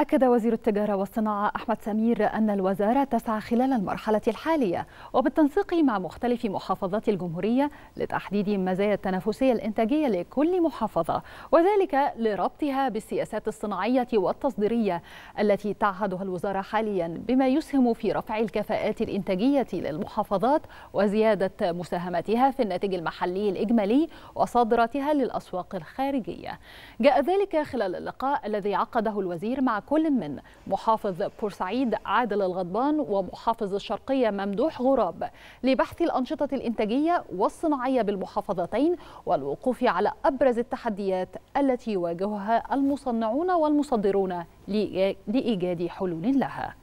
أكد وزير التجارة والصناعة أحمد سمير أن الوزارة تسعى خلال المرحلة الحالية وبالتنسيق مع مختلف محافظات الجمهورية لتحديد مزايا التنافسية الإنتاجية لكل محافظة وذلك لربطها بالسياسات الصناعية والتصديرية التي تعهدها الوزارة حاليا بما يسهم في رفع الكفاءات الإنتاجية للمحافظات وزيادة مساهمتها في الناتج المحلي الإجمالي وصادراتها للأسواق الخارجية جاء ذلك خلال اللقاء الذي عقده الوزير مع كل من محافظ بورسعيد عادل الغضبان ومحافظ الشرقية ممدوح غراب لبحث الأنشطة الإنتاجية والصناعية بالمحافظتين والوقوف على أبرز التحديات التي يواجهها المصنعون والمصدرون لإيجاد حلول لها